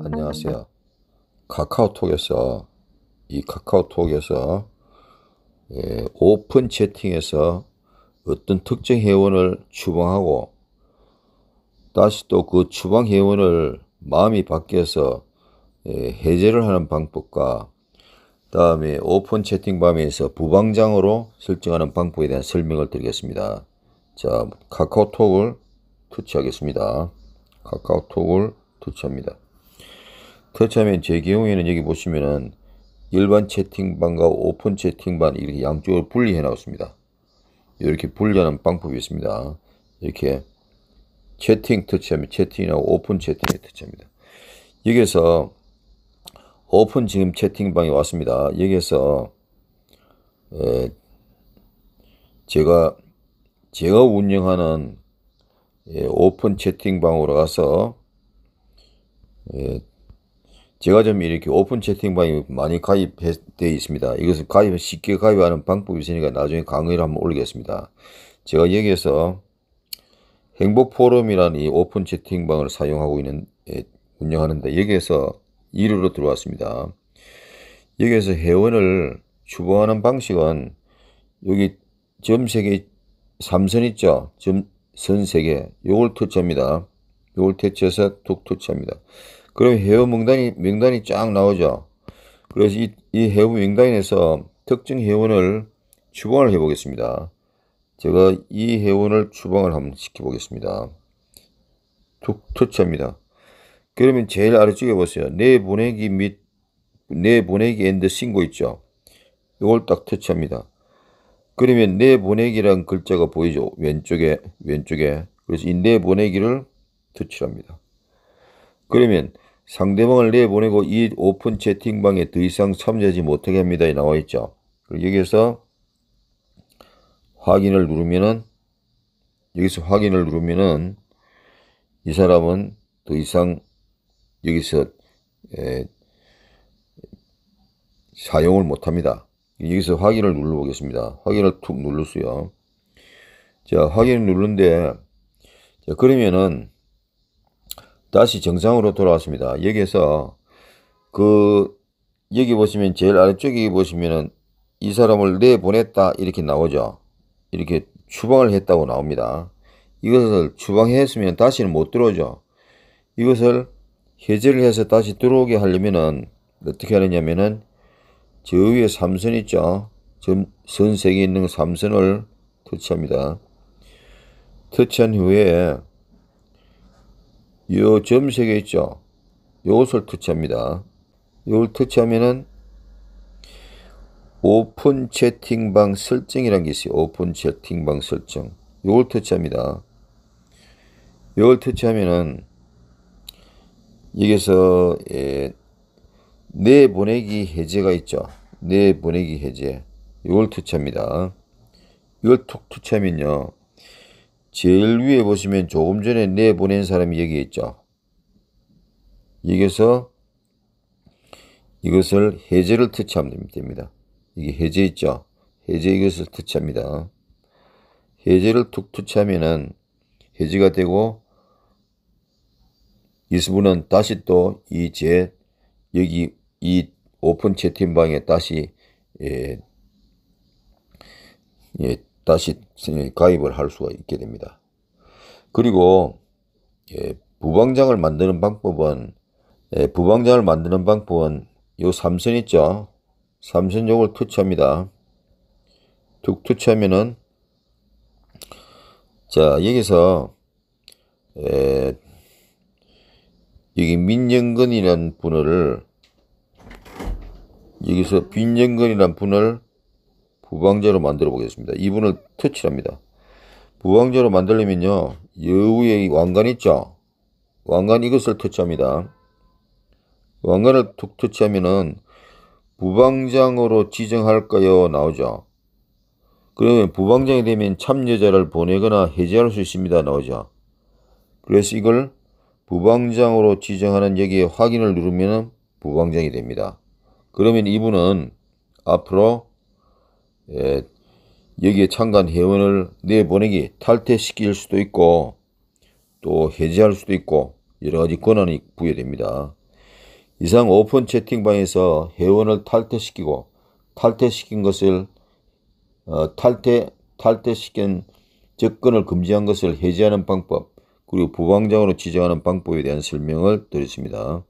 안녕하세요. 카카오톡에서 이 카카오톡에서 예, 오픈 채팅에서 어떤 특정 회원을 추방하고 다시 또 그 추방 회원을 마음이 바뀌어서 예, 해제를 하는 방법과 다음에 오픈 채팅방에서 부방장으로 설정하는 방법에 대한 설명을 드리겠습니다. 자, 카카오톡을 터치하겠습니다. 카카오톡을 터치합니다. 터치하면 제 경우에는 여기 보시면은 일반 채팅방과 오픈 채팅방 이렇게 양쪽을 분리해 놓습니다. 이렇게 분리하는 방법이 있습니다. 이렇게 채팅 터치하면 채팅이나 오픈 채팅에 터치합니다. 여기에서 오픈 지금 채팅방에 왔습니다. 여기에서 제가 제가 운영하는 예, 오픈 채팅방으로 가서 예, 제가 좀 이렇게 오픈 채팅방이 많이 가입되어 있습니다. 이것을 가입 쉽게 가입하는 방법이 있으니까 나중에 강의를 한번 올리겠습니다. 제가 여기에서 행복 포럼이라는 이 오픈 채팅방을 사용하고 있는 예, 운영하는데 여기에서 1위로 들어왔습니다. 여기에서 회원을 추구하는 방식은 여기 점색이 3선 있죠. 점, 선세계 요걸 터치합니다. 요걸 터치해서 독 터치합니다. 그럼 해외 명단이 명단이 쫙 나오죠. 그래서 이, 이 해외 명단에서 특정 회원을 추방을 해보겠습니다. 제가 이 회원을 추방을 한번 시켜보겠습니다. 독 터치합니다. 그러면 제일 아래쪽에 보세요. 내보내기 및 내보내기 앤드 신고 있죠. 요걸딱 터치합니다. 그러면 내보내기란 글자가 보이죠? 왼쪽에 왼쪽에 그래서 이 내보내기를 터치합니다. 그러면 상대방을 내보내고 이 오픈 채팅방에 더 이상 참여하지 못하게 합니다. 나와 있죠. 여기에서 확인을 누르면은 여기서 확인을 누르면은 이 사람은 더 이상 여기서 에, 사용을 못합니다. 여기서 확인을 눌러 보겠습니다. 확인을 툭 눌렀어요. 자, 확인을 누른데, 자, 그러면은, 다시 정상으로 돌아왔습니다. 여기에서, 그, 여기 보시면, 제일 아래쪽에 보시면은, 이 사람을 내보냈다, 이렇게 나오죠. 이렇게 추방을 했다고 나옵니다. 이것을 추방했으면 다시는 못 들어오죠. 이것을 해제를 해서 다시 들어오게 하려면은, 어떻게 하느냐면은, 저 위에 삼선 있죠. 선색이 있는 삼선을 터치합니다. 터치한 후에 요점색에 있죠. 요것을 터치합니다. 요걸 터치하면은 오픈 채팅방 설정이란게 있어요. 오픈 채팅방 설정. 요걸 터치합니다. 요걸 터치하면은 여기서 예, 내보내기 네 해제가 있죠. 내보내기 네 해제. 이걸 투체합니다 이걸 툭 투체하면요. 제일 위에 보시면 조금 전에 내보낸 네 사람이 여기 있죠. 여기서 이것을 해제를 터치하면 됩니다. 이게 해제 있죠? 해제 이것을 터치합니다. 해제를 툭 터치하면은 해제가 되고 이수분은 다시 또 이제 여기 이 오픈 채팅방에 다시 예, 예, 다시 가입을 할 수가 있게 됩니다. 그리고 예, 부방장을 만드는 방법은 예, 부방장을 만드는 방법은 요 삼선 있죠. 삼선 요걸 터치합니다. 툭 터치하면은 자 여기서 예, 여기 민영근이라는 분을 여기서 빈정근이란 분을 부방자로 만들어 보겠습니다. 이분을 터치합니다. 부방자로 만들려면요. 여우의 왕관 있죠? 왕관 이것을 터치합니다. 왕관을 툭 터치하면은 부방장으로 지정할까요? 나오죠. 그러면 부방장이 되면 참여자를 보내거나 해제할 수 있습니다. 나오죠. 그래서 이걸 부방장으로 지정하는 여기에 확인을 누르면 부방장이 됩니다. 그러면 이분은 앞으로 예, 여기에 참관 회원을 내보내기 탈퇴시킬 수도 있고 또 해제할 수도 있고 여러 가지 권한이 부여됩니다. 이상 오픈 채팅방에서 회원을 탈퇴시키고 탈퇴시킨 것을 어, 탈퇴 탈퇴시킨 접근을 금지한 것을 해제하는 방법 그리고 부방장으로 지정하는 방법에 대한 설명을 드렸습니다.